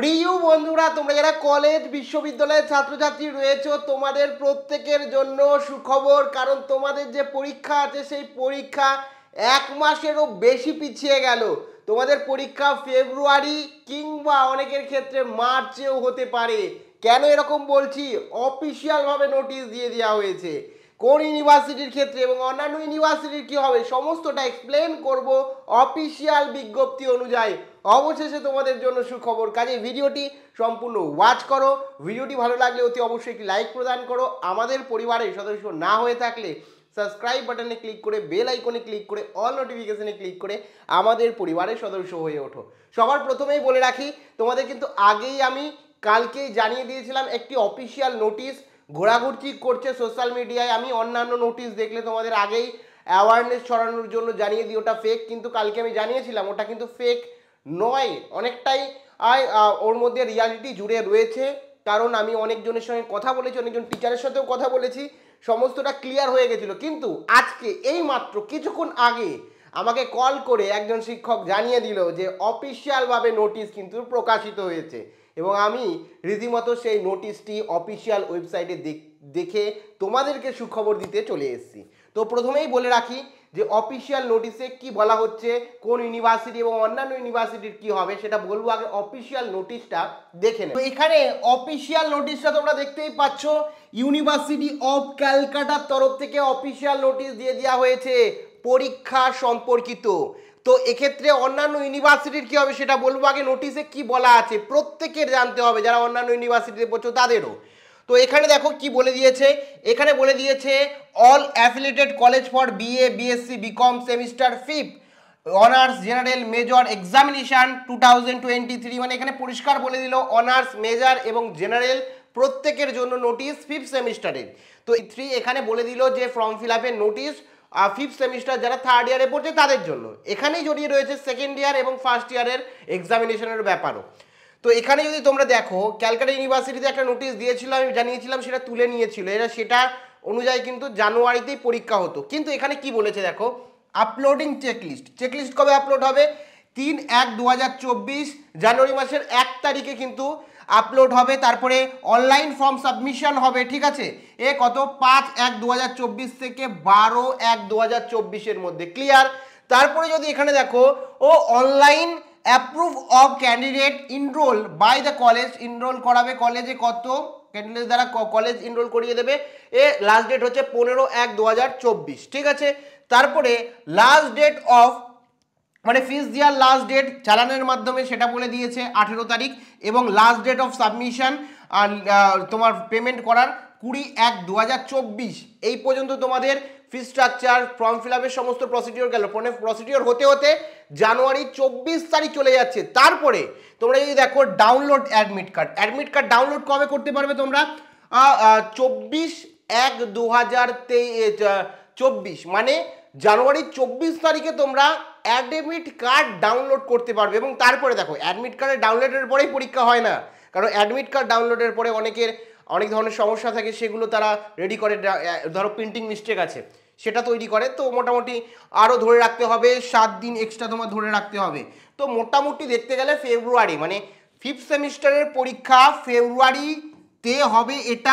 প্রিয় বন্ধুরা তোমরা যারা কলেজ বিশ্ববিদ্যালয়ের ছাত্রছাত্রী রয়েছে তোমাদের প্রত্যেকের জন্য সুখবর কারণ তোমাদের যে পরীক্ষা আছে সেই পরীক্ষা এক মাসেরও বেশি পিছিয়ে গেল তোমাদের পরীক্ষা ফেব্রুয়ারি কিংবা অনেকের ক্ষেত্রে মার্চেও হতে পারে কেন এরকম বলছি অফিসিয়ালভাবে নোটিশ দিয়ে দেওয়া হয়েছে কোন ইউনিভার্সিটির ক্ষেত্রে এবং অন্যান্য ইউনিভার্সিটির কী হবে সমস্তটা এক্সপ্লেন করব অফিসিয়াল বিজ্ঞপ্তি অনুযায়ী অবশেষে তোমাদের জন্য সুখবর কাজে ভিডিওটি সম্পূর্ণ ওয়াচ করো ভিডিওটি ভালো লাগলে অতি অবশ্যই একটি লাইক প্রদান করো আমাদের পরিবারের সদস্য না হয়ে থাকলে সাবস্ক্রাইব বাটনে ক্লিক করে বেল আইকনে ক্লিক করে অল নোটিফিকেশনে ক্লিক করে আমাদের পরিবারের সদস্য হয়ে ওঠো সবার প্রথমেই বলে রাখি তোমাদের কিন্তু আগেই আমি কালকেই জানিয়ে দিয়েছিলাম একটি অফিসিয়াল নোটিশ ঘোরাঘুরি করছে সোশ্যাল মিডিয়ায় আমি অন্যান্য নোটিশ দেখলে তোমাদের আগেই অ্যাওয়ারনেস ছড়ানোর জন্য জানিয়ে দিই ওটা ফেক কিন্তু কালকে আমি জানিয়েছিলাম ওটা কিন্তু ফেক নয় অনেকটাই ওর মধ্যে রিয়ালিটি জুড়ে রয়েছে কারণ আমি অনেকজনের সঙ্গে কথা বলেছি অনেকজন টিচারের সাথেও কথা বলেছি সমস্তটা ক্লিয়ার হয়ে গেছিলো কিন্তু আজকে এই মাত্র কিছুক্ষণ আগে আমাকে কল করে একজন শিক্ষক জানিয়ে দিল যে অফিসিয়ালভাবে নোটিশ কিন্তু প্রকাশিত হয়েছে এবং আমি রীতিমতো সেই নোটিশটি অফিসিয়াল ওয়েবসাইটে দেখে তোমাদেরকে সুখবর দিতে চলে এসেছি তো প্রথমেই বলে রাখি যে অফিসিয়াল নোটিশে কি বলা হচ্ছে কোন ইউনিভার্সিটি এবং অন্যান্য ইউনিভার্সিটির কি হবে সেটা বলবো আগে অফিসিয়াল নোটিশটা দেখে নেব তো এখানে অফিসিয়াল নোটিশটা তোমরা দেখতেই পাচ্ছ ইউনিভার্সিটি অফ ক্যালকাটার তরফ থেকে অফিসিয়াল নোটিশ দিয়ে দেওয়া হয়েছে পরীক্ষা সম্পর্কিত তো এক্ষেত্রে অন্যান্য ইউনিভার্সিটির কি হবে সেটা বলবো আগে নোটিশে কি বলা আছে প্রত্যেকের জানতে হবে যারা অন্যান্য ইউনিভার্সিটিতে পড়ছো তাদেরও তো এখানে দেখো কি বলে দিয়েছে এখানে বলে দিয়েছে all affiliated college for B A B Sc B Com semester fifth honours general major examination two thousand twenty three মানে এখানে পরিষ্কার বলে দিল অনার্স মেজর এবং জেনারেল প্রত্যেকের জন্য নোটিশ ফিফথ সেমিস্টারের তো থ্রি এখানে বলে দিল যে ফর্ম ফিল আপের নোটিশ ফিফথ সেমিস্টার যারা থার্ড ইয়ারে পড়ছে তাদের জন্য এখানেই জড়িয়ে রয়েছে সেকেন্ড ইয়ার এবং ফার্স্ট ইয়ারের এক্সামিনেশনের ব্যাপারও তো এখানে যদি তোমরা দেখো ক্যালকাটা ইউনিভার্সিটিতে একটা নোটিশ দিয়েছিল আমি জানিয়েছিলাম সেটা তুলে নিয়েছিল এরা সেটা অনুযায়ী কিন্তু জানুয়ারিতেই পরীক্ষা হতো কিন্তু এখানে কি বলেছে দেখো আপলোডিং চেকলিস্ট চেকলিস্ট কবে আপলোড হবে তিন এক দু জানুয়ারি মাসের এক তারিখে কিন্তু আপলোড হবে তারপরে অনলাইন ফর্ম সাবমিশন হবে ঠিক আছে এ কত পাঁচ এক দু থেকে বারো এক দু হাজার মধ্যে ক্লিয়ার তারপরে যদি এখানে দেখো ও online approve of candidate enrol by the college enrol করাবে কলেজে কত ক্যান্ডিডেট দ্বারা কলেজ ইনরোল করিয়ে দেবে এ লাস্ট ডেট হচ্ছে পনেরো এক দু ঠিক আছে তারপরে লাস্ট ডেট অফ মানে ফিস দেওয়ার লাস্ট ডেট চালানের মাধ্যমে সেটা বলে দিয়েছে আঠেরো তারিখ এবং লাস্ট ডেট অফ সাবমিশন আর তোমার পেমেন্ট করার কুড়ি এক দু এই পর্যন্ত তোমাদের ফি স্ট্রাকচার ফর্ম ফিল আপের সমস্ত প্রসিডিওর গেল ফোনে প্রসিডিওর হতে হতে জানুয়ারি চব্বিশ তারিখ চলে যাচ্ছে তারপরে তোমরা যদি দেখো download admit card admit card download কবে করতে পারবে তোমরা চব্বিশ এক দু হাজার চব্বিশ মানে জানুয়ারি চব্বিশ তারিখে তোমরা অ্যাডমিট কার্ড ডাউনলোড করতে পারবে এবং তারপরে দেখো অ্যাডমিট কার্ডে ডাউনলোডের পরেই পরীক্ষা হয় না কারণ অ্যাডমিট কার্ড ডাউনলোডের পরে অনেকের অনেক ধরনের সমস্যা থাকে সেগুলো তারা রেডি করে ধরো প্রিন্টিং মিস্টেক আছে সেটা তৈরি করে তো মোটামুটি আরও ধরে রাখতে হবে সাত দিন এক্সট্রা তোমার ধরে রাখতে হবে তো মোটামুটি দেখতে গেলে ফেব্রুয়ারি মানে ফিফথ সেমিস্টারের পরীক্ষা ফেব্রুয়ারিতে হবে এটা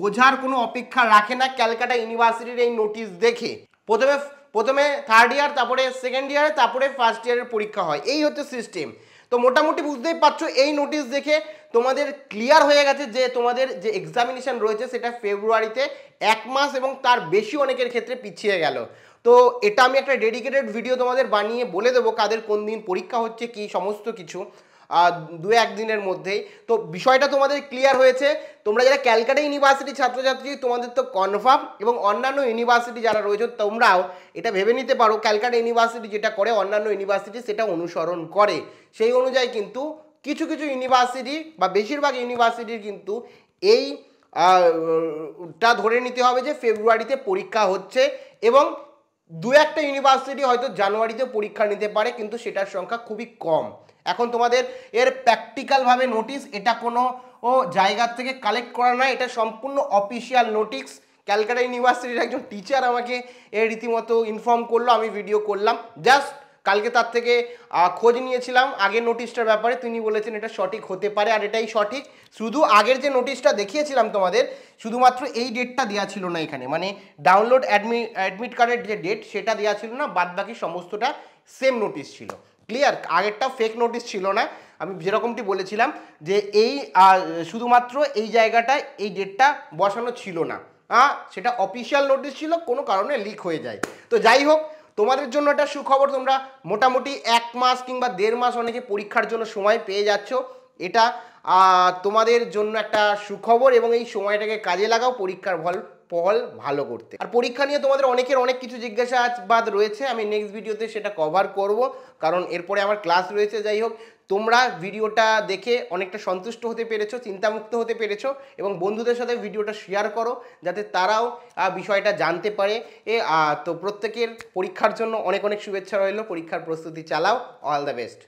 বোঝার কোনো অপেক্ষা রাখে না ক্যালকাটা ইউনিভার্সিটির এই নোটিশ দেখে প্রথমে প্রথমে থার্ড ইয়ার তারপরে সেকেন্ড ইয়ারে তারপরে ফার্স্ট ইয়ারের পরীক্ষা হয় এই হচ্ছে সিস্টেম তো মোটামুটি বুঝতেই পারছো এই নোটিশ দেখে তোমাদের ক্লিয়ার হয়ে গেছে যে তোমাদের যে এক্সামিনেশান রয়েছে সেটা ফেব্রুয়ারিতে এক মাস এবং তার বেশি অনেকের ক্ষেত্রে পিছিয়ে গেল তো এটা আমি একটা ডেডিকেটেড ভিডিও তোমাদের বানিয়ে বলে দেবো কাদের কোন দিন পরীক্ষা হচ্ছে কি সমস্ত কিছু দু একদিনের মধ্যেই তো বিষয়টা তোমাদের ক্লিয়ার হয়েছে তোমরা যারা ক্যালকাটা ইউনিভার্সিটি ছাত্রছাত্রী তোমাদের তো কনফার্ম এবং অন্যান্য ইউনিভার্সিটি যারা রয়েছে তোমরাও এটা ভেবে নিতে পারো ক্যালকাটা ইউনিভার্সিটি যেটা করে অন্যান্য ইউনিভার্সিটি সেটা অনুসরণ করে সেই অনুযায়ী কিন্তু কিছু কিছু ইউনিভার্সিটি বা বেশিরভাগ ইউনিভার্সিটির কিন্তু এই টা ধরে নিতে হবে যে ফেব্রুয়ারিতে পরীক্ষা হচ্ছে এবং দু একটা ইউনিভার্সিটি হয়তো জানুয়ারিতে পরীক্ষা নিতে পারে কিন্তু সেটার সংখ্যা খুবই কম এখন তোমাদের এর প্র্যাকটিক্যালভাবে নোটিশ এটা কোনো ও জায়গার থেকে কালেক্ট করা নয় এটা সম্পূর্ণ অফিসিয়াল নোটিস ক্যালকাটা ইউনিভার্সিটির একজন টিচার আমাকে এ রীতিমতো ইনফর্ম করলো আমি ভিডিও করলাম জাস্ট কালকে তার থেকে খোঁজ নিয়েছিলাম আগের নোটিশটার ব্যাপারে তিনি বলেছেন এটা সঠিক হতে পারে আর এটাই সঠিক শুধু আগের যে নোটিশটা দেখিয়েছিলাম তোমাদের শুধুমাত্র এই ডেটটা দেওয়া ছিল না এখানে মানে ডাউনলোড অ্যাডমি অ্যাডমিট কার্ডের যে ডেট সেটা দেওয়া ছিল না বাদ বাকি সমস্তটা সেম নোটিশ ছিল ক্লিয়ার আগেরটা ফেক নোটিশ ছিল না আমি যেরকমটি বলেছিলাম যে এই শুধুমাত্র এই জায়গাটায় এই ডেটটা বসানো ছিল না হ্যাঁ সেটা অফিসিয়াল নোটিশ ছিল কোনো কারণে লিক হয়ে যায় তো যাই হোক তোমাদের জন্য একটা সুখবর তোমরা মোটামুটি এক মাস কিংবা দেড় মাস অনেকে পরীক্ষার জন্য সময় পেয়ে যাচ্ছ এটা তোমাদের জন্য একটা সুখবর এবং এই সময়টাকে কাজে লাগাও পরীক্ষার ফল ফল ভালো করতে আর পরীক্ষা নিয়ে তোমাদের অনেকের অনেক কিছু জিজ্ঞাসাবাদ রয়েছে আমি নেক্সট ভিডিওতে সেটা কভার করব কারণ এরপরে আমার ক্লাস রয়েছে যাই হোক তোমরা ভিডিওটা দেখে অনেকটা সন্তুষ্ট হতে পেরেছো চিন্তামুক্ত হতে পেরেছো এবং বন্ধুদের সাথে ভিডিওটা শেয়ার করো যাতে তারাও বিষয়টা জানতে পারে এ তো প্রত্যেকের পরীক্ষার জন্য অনেক অনেক শুভেচ্ছা রইল পরীক্ষার প্রস্তুতি চালাও অল দ্য বেস্ট